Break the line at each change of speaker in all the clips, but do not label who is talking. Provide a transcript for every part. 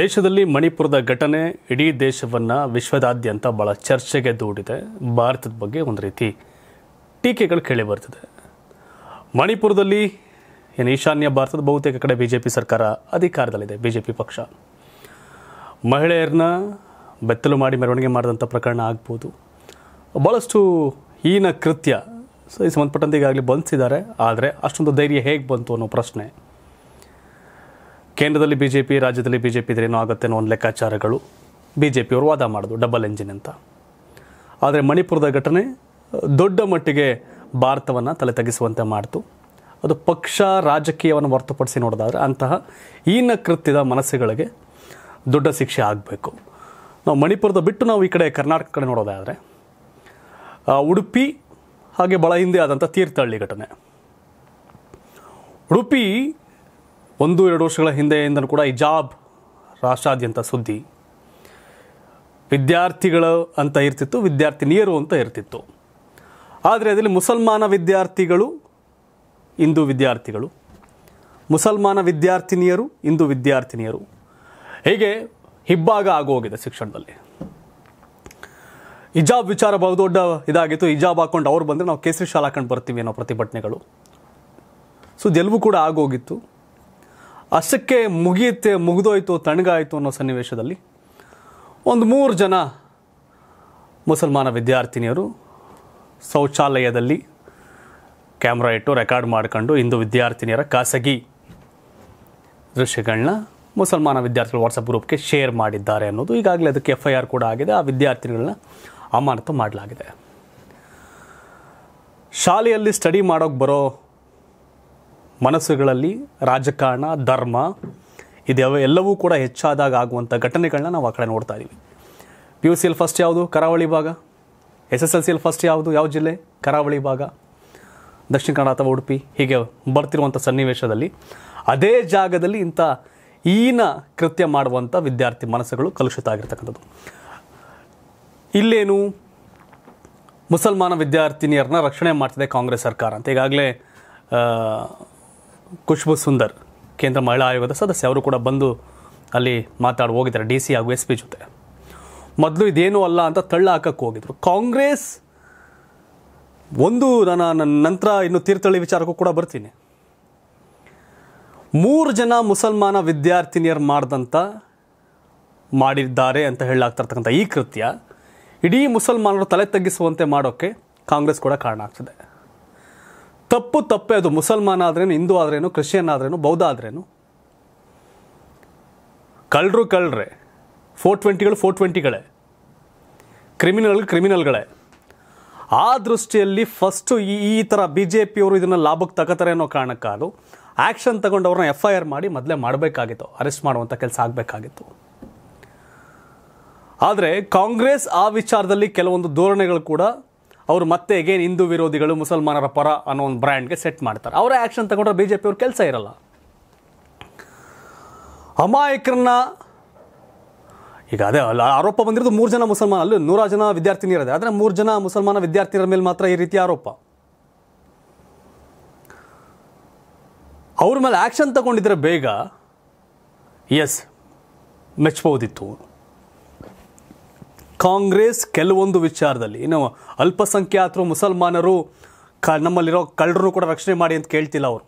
ದೇಶದಲ್ಲಿ ಮಣಿಪುರದ ಘಟನೆ ಇಡೀ ದೇಶವನ್ನು ವಿಶ್ವದಾದ್ಯಂತ ಭಾಳ ಚರ್ಚೆಗೆ ದೂಡಿದೆ ಭಾರತದ ಬಗ್ಗೆ ಒಂದು ರೀತಿ ಟೀಕೆಗಳು ಕೇಳಿ ಬರ್ತದೆ ಮಣಿಪುರದಲ್ಲಿ ಏನು ಈಶಾನ್ಯ ಭಾರತದ ಬಹುತೇಕ ಕಡೆ ಬಿ ಜೆ ಪಿ ಸರ್ಕಾರ ಅಧಿಕಾರದಲ್ಲಿದೆ ಬಿ ಜೆ ಪಿ ಪಕ್ಷ ಮಹಿಳೆಯರನ್ನ ಬೆತ್ತಲು ಮಾಡಿ ಮೆರವಣಿಗೆ ಮಾಡಿದಂಥ ಪ್ರಕರಣ ಆಗ್ಬೋದು ಭಾಳಷ್ಟು ಹೀನ ಕೃತ್ಯ ಸೊ ಈ ಸಂಬಂಧಪಟ್ಟಂತೆ ಈಗಾಗಲೇ ಬಂಧಿಸಿದ್ದಾರೆ ಆದರೆ ಅಷ್ಟೊಂದು ಧೈರ್ಯ ಹೇಗೆ ಬಂತು ಅನ್ನೋ ಪ್ರಶ್ನೆ ಕೇಂದ್ರದಲ್ಲಿ ಬಿಜೆಪಿ ರಾಜ್ಯದಲ್ಲಿ ಬಿಜೆಪಿ ಇದ್ರೇನೋ ಆಗುತ್ತೆ ಅನ್ನೋ ಒಂದು ಲೆಕ್ಕಾಚಾರಗಳು ಬಿಜೆಪಿಯವರು ವಾದ ಮಾಡೋದು ಡಬಲ್ ಎಂಜಿನ್ ಅಂತ ಆದರೆ ಮಣಿಪುರದ ಘಟನೆ ದೊಡ್ಡ ಮಟ್ಟಿಗೆ ಭಾರತವನ್ನು ತಲೆ ತಗ್ಗಿಸುವಂತೆ ಮಾಡಿತು ಅದು ಪಕ್ಷ ರಾಜಕೀಯವನ್ನು ಹೊರತುಪಡಿಸಿ ನೋಡೋದಾದರೆ ಅಂತಹ ಈನ ಕೃತ್ಯದ ಮನಸ್ಸುಗಳಿಗೆ ದೊಡ್ಡ ಶಿಕ್ಷೆ ಆಗಬೇಕು ನಾವು ಮಣಿಪುರದ ಬಿಟ್ಟು ನಾವು ಈ ಕಡೆ ಕರ್ನಾಟಕ ಕಡೆ ನೋಡೋದಾದರೆ ಉಡುಪಿ ಹಾಗೆ ಬಹಳ ಹಿಂದೆ ಆದಂಥ ತೀರ್ಥಹಳ್ಳಿ ಘಟನೆ ಉಡುಪಿ ಒಂದು ಎರಡು ವರ್ಷಗಳ ಹಿಂದೆಯಿಂದಲೂ ಕೂಡ ಹಿಜಾಬ್ ರಾಷ್ಟ್ರಾದ್ಯಂತ ಸುದ್ದಿ ವಿದ್ಯಾರ್ಥಿಗಳು ಅಂತ ಇರ್ತಿತ್ತು ವಿದ್ಯಾರ್ಥಿನಿಯರು ಅಂತ ಇರ್ತಿತ್ತು ಆದರೆ ಅದರಲ್ಲಿ ಮುಸಲ್ಮಾನ ವಿದ್ಯಾರ್ಥಿಗಳು ಹಿಂದೂ ವಿದ್ಯಾರ್ಥಿಗಳು ಮುಸಲ್ಮಾನ ವಿದ್ಯಾರ್ಥಿನಿಯರು ಹಿಂದೂ ವಿದ್ಯಾರ್ಥಿನಿಯರು ಹೀಗೆ ಹಿಬ್ಬಾಗ ಆಗೋಗಿದೆ ಶಿಕ್ಷಣದಲ್ಲಿ ಹಿಜಾಬ್ ವಿಚಾರ ಬಹುದೊಡ್ಡ ದೊಡ್ಡ ಇದಾಗಿತ್ತು ಹಿಜಾಬ್ ಹಾಕೊಂಡು ಅವ್ರು ಬಂದರೆ ನಾವು ಕೇಸರಿ ಶಾಲೆ ಹಾಕೊಂಡು ಬರ್ತೀವಿ ಅನ್ನೋ ಪ್ರತಿಭಟನೆಗಳು ಸೊ ಇದೆಲ್ಲವೂ ಕೂಡ ಆಗೋಗಿತ್ತು ಅಷ್ಟಕ್ಕೆ ಮುಗಿಯುತ್ತೆ ಮುಗಿದೋಯ್ತು ತಣ್ಗಾಯಿತು ಅನ್ನೋ ಸನ್ನಿವೇಶದಲ್ಲಿ ಒಂದು ಮೂರು ಜನ ಮುಸಲ್ಮಾನ ವಿದ್ಯಾರ್ಥಿನಿಯರು ಶೌಚಾಲಯದಲ್ಲಿ ಕ್ಯಾಮ್ರಾ ಇಟ್ಟು ರೆಕಾರ್ಡ್ ಮಾಡ್ಕೊಂಡು ಹಿಂದೂ ವಿದ್ಯಾರ್ಥಿನಿಯರ ಖಾಸಗಿ ದೃಶ್ಯಗಳನ್ನ ಮುಸಲ್ಮಾನ ವಿದ್ಯಾರ್ಥಿಗಳು ವಾಟ್ಸಪ್ ಗ್ರೂಪ್ಗೆ ಶೇರ್ ಮಾಡಿದ್ದಾರೆ ಅನ್ನೋದು ಈಗಾಗಲೇ ಅದಕ್ಕೆ ಎಫ್ ಐ ಆರ್ ಕೂಡ ಆಗಿದೆ ಆ ವಿದ್ಯಾರ್ಥಿಗಳನ್ನ ಅಮಾನತು ಮಾಡಲಾಗಿದೆ ಶಾಲೆಯಲ್ಲಿ ಸ್ಟಡಿ ಮಾಡೋಕ್ಕೆ ಬರೋ ಮನಸ್ಸುಗಳಲ್ಲಿ ರಾಜಕಾರಣ ಧರ್ಮ ಇದೆಲ್ಲ ಎಲ್ಲವೂ ಕೂಡ ಹೆಚ್ಚಾದಾಗ ಆಗುವಂಥ ಘಟನೆಗಳನ್ನ ನಾವು ಆ ಕಡೆ ನೋಡ್ತಾ ಇದ್ದೀವಿ ಪಿ ಯು ಎಲ್ಲಿ ಫಸ್ಟ್ ಯಾವುದು ಕರಾವಳಿ ಭಾಗ ಎಸ್ ಎಸ್ ಎಲ್ ಫಸ್ಟ್ ಯಾವುದು ಯಾವ ಜಿಲ್ಲೆ ಕರಾವಳಿ ಭಾಗ ದಕ್ಷಿಣ ಕನ್ನಡ ಅಥವಾ ಉಡುಪಿ ಹೀಗೆ ಬರ್ತಿರುವಂಥ ಸನ್ನಿವೇಶದಲ್ಲಿ ಅದೇ ಜಾಗದಲ್ಲಿ ಇಂಥ ಈನ ಕೃತ್ಯ ಮಾಡುವಂಥ ವಿದ್ಯಾರ್ಥಿ ಮನಸ್ಸುಗಳು ಕಲುಷಿತ ಆಗಿರ್ತಕ್ಕಂಥದ್ದು ಇಲ್ಲೇನು ಮುಸಲ್ಮಾನ ವಿದ್ಯಾರ್ಥಿನಿಯರನ್ನ ರಕ್ಷಣೆ ಮಾಡ್ತಿದೆ ಕಾಂಗ್ರೆಸ್ ಸರ್ಕಾರ ಅಂತ ಈಗಾಗಲೇ ಖುಷ್ಬು ಸುಂದರ್ ಕೇಂದ್ರ ಮಹಿಳಾ ಆಯೋಗದ ಸದಸ್ಯ ಅವರು ಕೂಡ ಬಂದು ಅಲ್ಲಿ ಮಾತಾಡಿ ಹೋಗಿದ್ದಾರೆ ಡಿ ಸಿ ಹಾಗೂ ಎಸ್ ಪಿ ಜೊತೆ ಮೊದಲು ಇದೇನೂ ಅಲ್ಲ ಅಂತ ತಳ್ಳ ಹಾಕಕ್ಕೆ ಹೋಗಿದ್ರು ಕಾಂಗ್ರೆಸ್ ಒಂದು ನಾನು ನನ್ನ ನಂತರ ಇನ್ನು ತೀರ್ಥಳ್ಳಿ ವಿಚಾರಕ್ಕೂ ಕೂಡ ಬರ್ತೀನಿ ಮೂರು ಜನ ಮುಸಲ್ಮಾನ ವಿದ್ಯಾರ್ಥಿನಿಯರು ಮಾಡಿದಂಥ ಮಾಡಿದ್ದಾರೆ ಅಂತ ಹೇಳಲಾಗ್ತಿರ್ತಕ್ಕಂಥ ಈ ಕೃತ್ಯ ಇಡೀ ಮುಸಲ್ಮಾನರು ತಲೆ ತಗ್ಗಿಸುವಂತೆ ಮಾಡೋಕ್ಕೆ ಕಾಂಗ್ರೆಸ್ ಕೂಡ ಕಾರಣ ಆಗ್ತದೆ ತಪ್ಪು ತಪ್ಪೇ ಅದು ಮುಸಲ್ಮಾನ ಆದ್ರೇನು ಹಿಂದೂ ಆದ್ರೇನು ಕ್ರಿಶ್ಚಿಯನ್ ಆದ್ರೇನು ಬೌದ್ಧ ಆದ್ರೇನು ಕಳ್ಳರು ಕಳ್ಳರೆ ಫೋರ್ ಟ್ವೆಂಟಿಗಳು ಫೋರ್ ಟ್ವೆಂಟಿಗಳೇ ಕ್ರಿಮಿನಲ್ಗಳು ಕ್ರಿಮಿನಲ್ಗಳೇ ಆ ದೃಷ್ಟಿಯಲ್ಲಿ ಫಸ್ಟು ಈ ಈ ಥರ ಬಿ ಜೆ ಪಿಯವರು ಇದನ್ನು ಲಾಭಕ್ಕೆ ತಗೋತಾರೆ ಅನ್ನೋ ಕಾರಣಕ್ಕಾದ್ರು ಆ್ಯಕ್ಷನ್ ತಗೊಂಡು ಅವ್ರನ್ನ ಎಫ್ ಐ ಆರ್ ಮಾಡಿ ಮೊದಲೇ ಮಾಡಬೇಕಾಗಿತ್ತು ಅರೆಸ್ಟ್ ಮಾಡುವಂಥ ಕೆಲಸ ಆಗಬೇಕಾಗಿತ್ತು ಆದರೆ ಕಾಂಗ್ರೆಸ್ ಆ ವಿಚಾರದಲ್ಲಿ ಕೆಲವೊಂದು ಧೋರಣೆಗಳು ಕೂಡ ಅವರು ಮತ್ತೆ ಏನು ಹಿಂದೂ ವಿರೋಧಿಗಳು ಮುಸಲ್ಮಾನರ ಪರ ಅನ್ನೋ ಒಂದು ಬ್ರ್ಯಾಂಡ್ಗೆ ಸೆಟ್ ಮಾಡ್ತಾರೆ ಅವರ ಆ್ಯಕ್ಷನ್ ತಗೊಂಡ್ರೆ ಬಿ ಜೆ ಪಿಯವ್ರ ಕೆಲಸ ಇರಲ್ಲ ಅಮಾಯಕರನ್ನ ಈಗ ಅದೇ ಅಲ್ಲ ಆರೋಪ ಬಂದಿರೋದು ಮೂರು ಜನ ಮುಸಲ್ಮಾನ ಅಲ್ಲಿ ನೂರಾರು ಜನ ಇರದೆ ಆದರೆ ಮೂರು ಜನ ಮುಸಲ್ಮಾನ ವಿದ್ಯಾರ್ಥಿಗಳ ಮೇಲೆ ಮಾತ್ರ ಈ ರೀತಿ ಆರೋಪ ಅವ್ರ ಮೇಲೆ ಆ್ಯಕ್ಷನ್ ತಗೊಂಡಿದ್ರೆ ಬೇಗ ಎಸ್ ಮೆಚ್ಚಬಹುದಿತ್ತು ಕಾಂಗ್ರೆಸ್ ಕೆಲವೊಂದು ವಿಚಾರದಲ್ಲಿ ಇನ್ನು ಅಲ್ಪಸಂಖ್ಯಾತರು ಮುಸಲ್ಮಾನರು ಕ ನಮ್ಮಲ್ಲಿರೋ ಕಳ್ಳರು ಕೂಡ ರಕ್ಷಣೆ ಮಾಡಿ ಅಂತ ಕೇಳ್ತಿಲ್ಲ ಅವರು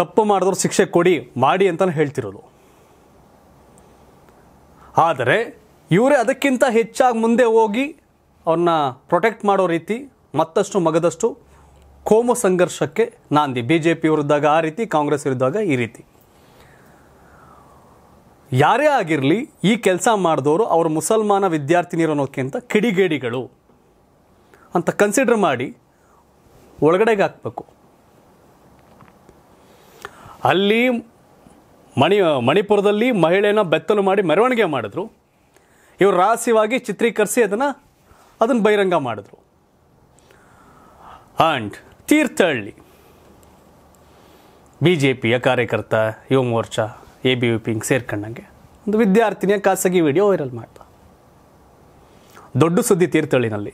ತಪ್ಪು ಮಾಡಿದ್ರು ಶಿಕ್ಷೆ ಕೊಡಿ ಮಾಡಿ ಅಂತಲೇ ಹೇಳ್ತಿರೋದು ಆದರೆ ಇವರೇ ಅದಕ್ಕಿಂತ ಹೆಚ್ಚಾಗಿ ಮುಂದೆ ಹೋಗಿ ಅವ್ರನ್ನ ಪ್ರೊಟೆಕ್ಟ್ ಮಾಡೋ ರೀತಿ ಮತ್ತಷ್ಟು ಮಗದಷ್ಟು ಕೋಮು ಸಂಘರ್ಷಕ್ಕೆ ನಾಂದಿ ಬಿ ಜೆ ಪಿ ವಿರುದ್ಧಾಗ ಆ ರೀತಿ ಕಾಂಗ್ರೆಸ್ ವಿರುದ್ಧಾಗ ಈ ರೀತಿ ಯಾರೇ ಆಗಿರಲಿ ಈ ಕೆಲಸ ಮಾಡಿದವರು ಅವರು ಮುಸಲ್ಮಾನ ವಿದ್ಯಾರ್ಥಿನಿಯರು ಅನ್ನೋಕ್ಕಿಂತ ಕಿಡಿಗೇಡಿಗಳು ಅಂತ ಕನ್ಸಿಡರ್ ಮಾಡಿ ಒಳಗಡೆಗೆ ಹಾಕಬೇಕು ಅಲ್ಲಿ ಮಣಿ ಮಣಿಪುರದಲ್ಲಿ ಮಹಿಳೆಯನ್ನು ಬೆತ್ತಲು ಮಾಡಿ ಮೆರವಣಿಗೆ ಮಾಡಿದ್ರು ಇವರು ರಹಸ್ಯವಾಗಿ ಚಿತ್ರೀಕರಿಸಿ ಅದನ್ನು ಅದನ್ನು ಬಹಿರಂಗ ಮಾಡಿದ್ರು ಆ್ಯಂಡ್ ತೀರ್ಥಹಳ್ಳಿ ಬಿ ಜೆ ಪಿಯ ಕಾರ್ಯಕರ್ತ ಯುವ ಮೋರ್ಚಾ ಎ ಬಿ ವಿ ಪಿ ಸೇರ್ಕೊಂಡಂಗೆ ಒಂದು ವಿದ್ಯಾರ್ಥಿನಿಯ ಖಾಸಗಿ ವಿಡಿಯೋ ವೈರಲ್ ಮಾಡ್ದ ದೊಡ್ಡ ಸುದ್ದಿ ತೀರ್ಥಳ್ಳಿನಲ್ಲಿ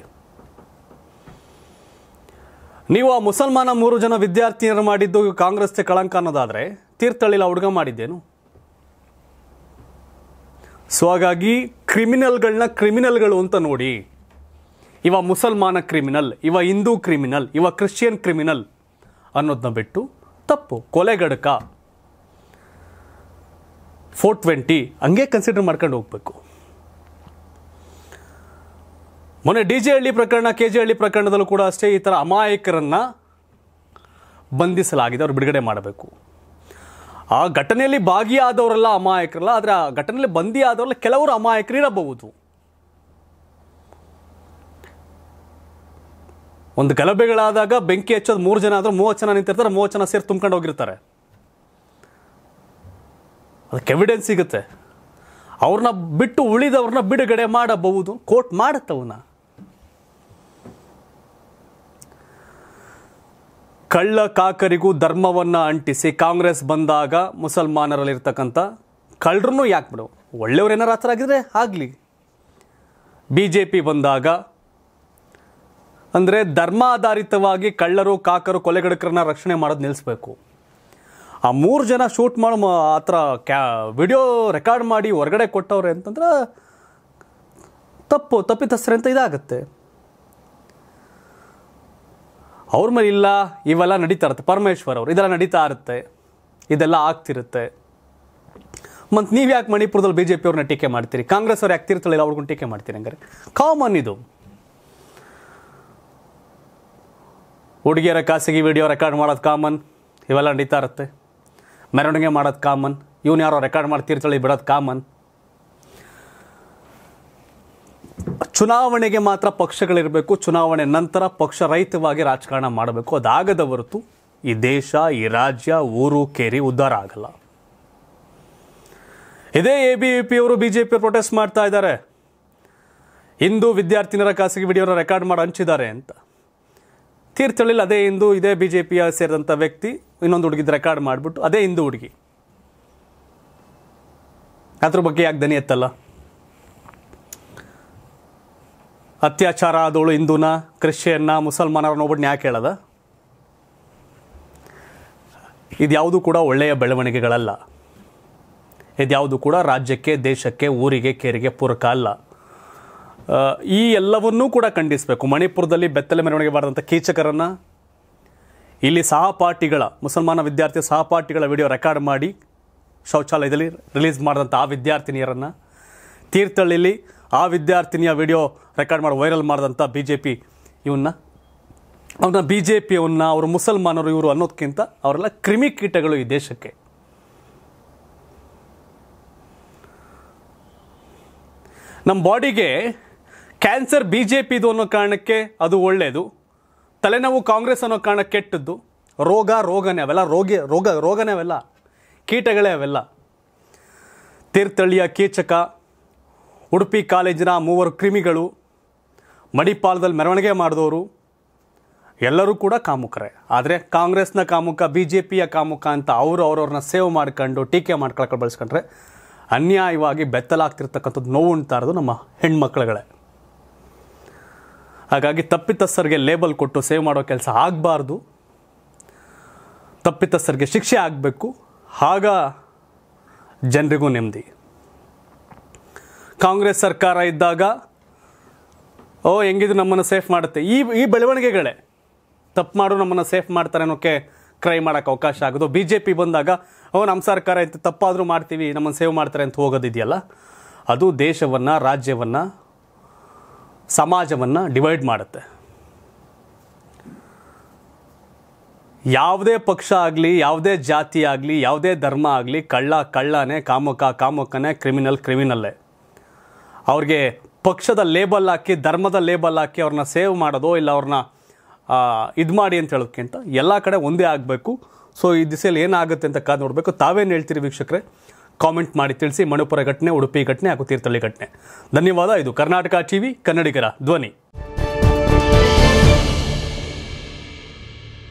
ನೀವು ಆ ಮುಸಲ್ಮಾನ ಮೂರು ಜನ ವಿದ್ಯಾರ್ಥಿನಿಯರು ಮಾಡಿದ್ದು ಕಾಂಗ್ರೆಸ್ಗೆ ಕಳಂಕ ಅನ್ನೋದಾದರೆ ತೀರ್ಥಳ್ಳಿಲ್ಲ ಹುಡುಗ ಮಾಡಿದ್ದೇನು ಸೊ ಹಾಗಾಗಿ ಕ್ರಿಮಿನಲ್ಗಳನ್ನ ಕ್ರಿಮಿನಲ್ಗಳು ಅಂತ ನೋಡಿ ಇವ ಮುಸಲ್ಮಾನ ಕ್ರಿಮಿನಲ್ ಇವ ಹಿಂದೂ ಕ್ರಿಮಿನಲ್ ಇವ ಕ್ರಿಶ್ಚಿಯನ್ ಕ್ರಿಮಿನಲ್ ಅನ್ನೋದನ್ನ ಬಿಟ್ಟು ತಪ್ಪು ಕೊಲೆಗಡಕ ಫೋರ್ ಟ್ವೆಂಟಿ ಹಂಗೆ ಕನ್ಸಿಡರ್ ಮಾಡ್ಕೊಂಡು ಹೋಗಬೇಕು ಮೊನ್ನೆ ಡಿ ಜೆ ಹಳ್ಳಿ ಪ್ರಕರಣ ಕೆ ಜೆ ಹಳ್ಳಿ ಪ್ರಕರಣದಲ್ಲೂ ಕೂಡ ಅಷ್ಟೇ ಈ ಥರ ಅಮಾಯಕರನ್ನು ಬಂಧಿಸಲಾಗಿದೆ ಅವರು ಬಿಡುಗಡೆ ಮಾಡಬೇಕು ಆ ಘಟನೆಯಲ್ಲಿ ಭಾಗಿಯಾದವರೆಲ್ಲ ಅಮಾಯಕರಲ್ಲ ಆದರೆ ಆ ಘಟನೆಯಲ್ಲಿ ಬಂದಿಯಾದವರೆಲ್ಲ ಕೆಲವರು ಅಮಾಯಕರು ಇರಬಹುದು ಒಂದು ಗಲಭೆಗಳಾದಾಗ ಬೆಂಕಿ ಹಚ್ಚೋದು ಮೂರು ಜನ ಆದರೂ ಮೂವತ್ತು ಜನ ನಿಂತಿರ್ತಾರೆ ಮೂವತ್ತು ಜನ ಸೇರಿ ತುಂಬ್ಕೊಂಡು ಹೋಗಿರ್ತಾರೆ ಅದಕ್ಕೆ ಎವಿಡೆನ್ಸ್ ಸಿಗುತ್ತೆ ಅವ್ರನ್ನ ಬಿಟ್ಟು ಉಳಿದವ್ರನ್ನ ಬಿಡುಗಡೆ ಮಾಡಬಹುದು ಕೋರ್ಟ್ ಮಾಡುತ್ತವನ ಕಳ್ಳ ಕಾಕರಿಗೂ ಧರ್ಮವನ್ನು ಅಂಟಿಸಿ ಕಾಂಗ್ರೆಸ್ ಬಂದಾಗ ಮುಸಲ್ಮಾನರಲ್ಲಿರ್ತಕ್ಕಂಥ ಕಳ್ಳರು ಯಾಕೆ ಬಿಡು ಒಳ್ಳೆಯವ್ರೇನಾರು ಆ ಥರ ಆಗಿದ್ರೆ ಆಗಲಿ ಬಿ ಜೆ ಪಿ ಬಂದಾಗ ಅಂದರೆ ಧರ್ಮಾಧಾರಿತವಾಗಿ ಕಳ್ಳರು ಕಾಕರು ಕೊಲೆಗಡಕರನ್ನ ರಕ್ಷಣೆ ಮಾಡೋದು ನಿಲ್ಲಿಸ್ಬೇಕು ಆ ಮೂರು ಜನ ಶೂಟ್ ಮಾಡೋ ಆ ಥರ ಕ್ಯಾ ವಿಡಿಯೋ ರೆಕಾರ್ಡ್ ಮಾಡಿ ಹೊರಗಡೆ ಕೊಟ್ಟವ್ರೆ ಅಂತಂದ್ರೆ ತಪ್ಪು ತಪ್ಪಿತಸ್ರೆ ಅಂತ ಇದಾಗುತ್ತೆ ಅವ್ರ ಮೇಲೆ ಇಲ್ಲ ಇವೆಲ್ಲ ನಡೀತಾ ಇರುತ್ತೆ ಪರಮೇಶ್ವರ್ ಅವರು ಇದೆಲ್ಲ ನಡೀತಾ ಇರುತ್ತೆ ಇದೆಲ್ಲ ಆಗ್ತಿರುತ್ತೆ ಮತ್ತು ನೀವು ಯಾಕೆ ಮಣಿಪುರದಲ್ಲಿ ಬಿ ಜೆ ಪಿ ಅವ್ರನ್ನ ಟೀಕೆ ಮಾಡ್ತೀರಿ ಕಾಂಗ್ರೆಸ್ ಅವ್ರು ಯಾಕೆ ಇಲ್ಲ ಅವ್ರಿಗೂ ಟೀಕೆ ಮಾಡ್ತೀರಿ ಹಂಗಾರೆ ಕಾಮನ್ ಇದು ಹುಡುಗಿಯರ ಖಾಸಗಿ ವಿಡಿಯೋ ರೆಕಾರ್ಡ್ ಮಾಡೋದು ಕಾಮನ್ ಇವೆಲ್ಲ ನಡೀತಾ ಇರುತ್ತೆ ಮೆರವಣಿಗೆ ಮಾಡೋದು ಕಾಮನ್ ಇವನು ಯಾರೋ ರೆಕಾರ್ಡ್ ಮಾಡ್ತಿರ್ತಾಳೆ ಬಿಡೋದು ಕಾಮನ್ ಚುನಾವಣೆಗೆ ಮಾತ್ರ ಪಕ್ಷಗಳಿರಬೇಕು ಚುನಾವಣೆ ನಂತರ ಪಕ್ಷ ರಹಿತವಾಗಿ ರಾಜಕಾರಣ ಮಾಡಬೇಕು ಅದಾಗದ ಹೊರತು ಈ ದೇಶ ಈ ರಾಜ್ಯ ಊರು ಕೇರಿ ಉದ್ಧಾರ ಆಗಲ್ಲ ಇದೇ ಎ ಬಿ ಪಿ ಅವರು ಬಿಜೆಪಿ ಪ್ರೊಟೆಸ್ಟ್ ಮಾಡ್ತಾ ಇದ್ದಾರೆ ಇಂದು ವಿದ್ಯಾರ್ಥಿನಿಯರ ಖಾಸಗಿ ವಿಡಿಯೋನ ರೆಕಾರ್ಡ್ ಮಾಡಿ ಹಂಚಿದ್ದಾರೆ ಅಂತ ತೀರ್ಥಳ್ಳಿಲಿ ಅದೇ ಹಿಂದೂ ಇದೇ ಬಿ ಜೆ ಪಿಯ ಸೇರಿದಂಥ ವ್ಯಕ್ತಿ ಇನ್ನೊಂದು ಹುಡುಗಿದ ರೆಕಾರ್ಡ್ ಮಾಡಿಬಿಟ್ಟು ಅದೇ ಹಿಂದೂ ಹುಡುಗಿ ಅದ್ರ ಬಗ್ಗೆ ಯಾಕೆ ದನಿ ಎತ್ತಲ್ಲ ಅತ್ಯಾಚಾರ ಆದವಳು ಹಿಂದೂನ ಕ್ರಿಶ್ಚಿಯನ್ನ ಮುಸಲ್ಮಾನರನ್ನ ಒಬ್ಬಡನ್ನ ಯಾಕೆ ಹೇಳದ ಇದ್ಯಾವುದು ಕೂಡ ಒಳ್ಳೆಯ ಬೆಳವಣಿಗೆಗಳಲ್ಲ ಇದ್ಯಾವುದು ಕೂಡ ರಾಜ್ಯಕ್ಕೆ ದೇಶಕ್ಕೆ ಊರಿಗೆ ಕೇರಿಗೆ ಪೂರಕ ಅಲ್ಲ ಈ ಎಲ್ಲವನ್ನೂ ಕೂಡ ಖಂಡಿಸಬೇಕು ಮಣಿಪುರದಲ್ಲಿ ಬೆತ್ತಲೆ ಮೆರವಣಿಗೆ ಮಾಡಿದಂಥ ಕೀಚಕರನ್ನು ಇಲ್ಲಿ ಸಹಪಾಠಿಗಳ ಮುಸಲ್ಮಾನ ವಿದ್ಯಾರ್ಥಿ ಸಹಪಾಠಿಗಳ ವಿಡಿಯೋ ರೆಕಾರ್ಡ್ ಮಾಡಿ ಶೌಚಾಲಯದಲ್ಲಿ ರಿಲೀಸ್ ಮಾಡಿದಂಥ ಆ ವಿದ್ಯಾರ್ಥಿನಿಯರನ್ನು ತೀರ್ಥಹಳ್ಳಿಯಲ್ಲಿ ಆ ವಿದ್ಯಾರ್ಥಿನಿಯ ವಿಡಿಯೋ ರೆಕಾರ್ಡ್ ಮಾಡಿ ವೈರಲ್ ಮಾಡಿದಂಥ ಬಿ ಜೆ ಪಿ ಇವನ್ನ ಅವ್ರನ್ನ ಬಿ ಜೆ ಪಿಯವನ್ನ ಅವರು ಮುಸಲ್ಮಾನರು ಇವರು ಅನ್ನೋದಕ್ಕಿಂತ ಅವರೆಲ್ಲ ಕ್ರಿಮಿಕೀಟಗಳು ಈ ದೇಶಕ್ಕೆ ನಮ್ಮ ಬಾಡಿಗೆ ಕ್ಯಾನ್ಸರ್ ಬಿ ಜೆ ಪಿದು ಅನ್ನೋ ಕಾರಣಕ್ಕೆ ಅದು ಒಳ್ಳೆಯದು ತಲೆನೋವು ಕಾಂಗ್ರೆಸ್ ಅನ್ನೋ ಕಾರಣ ಕೆಟ್ಟದ್ದು ರೋಗ ರೋಗನೇ ಅವೆಲ್ಲ ರೋಗಿ ರೋಗ ರೋಗನೇ ಅವೆಲ್ಲ ಕೀಟಗಳೇ ಅವೆಲ್ಲ ತೀರ್ಥಳ್ಳಿಯ ಕೀಚಕ ಉಡುಪಿ ಕಾಲೇಜಿನ ಮೂವರು ಕ್ರಿಮಿಗಳು ಮಣಿಪಾಲದಲ್ಲಿ ಮೆರವಣಿಗೆ ಮಾಡಿದವರು ಎಲ್ಲರೂ ಕೂಡ ಕಾಮುಕರೇ ಆದರೆ ಕಾಂಗ್ರೆಸ್ನ ಕಾಮುಖ ಬಿ ಜೆ ಪಿಯ ಕಾಮುಖ ಅಂತ ಅವರು ಅವ್ರವ್ರನ್ನ ಸೇವ್ ಮಾಡ್ಕೊಂಡು ಟೀಕೆ ಮಾಡ್ಕೊಳಕ್ಕೆ ಬಳಸ್ಕೊಂಡ್ರೆ ಅನ್ಯಾಯವಾಗಿ ಬೆತ್ತಲಾಗ್ತಿರ್ತಕ್ಕಂಥದ್ದು ನೋವು ಉಂಟಾರದು ನಮ್ಮ ಹೆಣ್ಮಕ್ಳುಗಳೇ ಹಾಗಾಗಿ ತಪ್ಪಿತಸ್ಥರಿಗೆ ಲೇಬಲ್ ಕೊಟ್ಟು ಸೇವ್ ಮಾಡೋ ಕೆಲಸ ಆಗಬಾರ್ದು ತಪ್ಪಿತಸ್ಥರಿಗೆ ಶಿಕ್ಷೆ ಆಗಬೇಕು ಆಗ ಜನರಿಗೂ ನೆಮ್ಮದಿ ಕಾಂಗ್ರೆಸ್ ಸರ್ಕಾರ ಇದ್ದಾಗ ಓ ಹೆಂಗಿದ್ರು ನಮ್ಮನ್ನು ಸೇಫ್ ಮಾಡುತ್ತೆ ಈ ಈ ಬೆಳವಣಿಗೆಗಳೇ ತಪ್ಪು ಮಾಡು ನಮ್ಮನ್ನು ಸೇಫ್ ಮಾಡ್ತಾರೆ ಅನ್ನೋಕ್ಕೆ ಕ್ರೈ ಮಾಡೋಕ್ಕೆ ಅವಕಾಶ ಆಗೋದು ಬಿ ಜೆ ಪಿ ಬಂದಾಗ ಓ ನಮ್ಮ ಸರ್ಕಾರ ಇತ್ತು ತಪ್ಪಾದರೂ ಮಾಡ್ತೀವಿ ನಮ್ಮನ್ನು ಸೇವ್ ಮಾಡ್ತಾರೆ ಅಂತ ಹೋಗೋದಿದೆಯಲ್ಲ ಅದು ದೇಶವನ್ನು ರಾಜ್ಯವನ್ನು ಸಮಾಜವನ್ನು ಡಿವೈಡ್ ಮಾಡುತ್ತೆ ಯಾವುದೇ ಪಕ್ಷ ಆಗಲಿ ಯಾವುದೇ ಜಾತಿ ಆಗಲಿ ಯಾವುದೇ ಧರ್ಮ ಆಗಲಿ ಕಳ್ಳ ಕಳ್ಳನೇ ಕಾಮಕ ಕಾಮಕನೇ ಕ್ರಿಮಿನಲ್ ಕ್ರಿಮಿನಲ್ಲೇ ಅವ್ರಿಗೆ ಪಕ್ಷದ ಲೇಬಲ್ ಹಾಕಿ ಧರ್ಮದ ಲೇಬಲ್ ಹಾಕಿ ಅವ್ರನ್ನ ಸೇವ್ ಮಾಡೋದು ಇಲ್ಲ ಅವ್ರನ್ನ ಇದು ಮಾಡಿ ಅಂತ ಹೇಳೋದಕ್ಕಿಂತ ಎಲ್ಲ ಕಡೆ ಒಂದೇ ಆಗಬೇಕು ಸೊ ಈ ದಿಸೆಯಲ್ಲಿ ಏನಾಗುತ್ತೆ ಅಂತ ಕಾದು ನೋಡಬೇಕು ತಾವೇನು ಹೇಳ್ತೀರಿ ವೀಕ್ಷಕರೇ ಕಾಮೆಂಟ್ ಮಾಡಿ ತಿಳಿಸಿ ಮಣಿಪುರ ಘಟನೆ ಉಡುಪಿ ಘಟನೆ ಹಾಗೂ ತೀರ್ಥಹಳ್ಳಿ ಘಟನೆ ಧನ್ಯವಾದ ಇದು ಕರ್ನಾಟಕ ಟಿವಿ ಕನ್ನಡಿಗರ ಧ್ವನಿ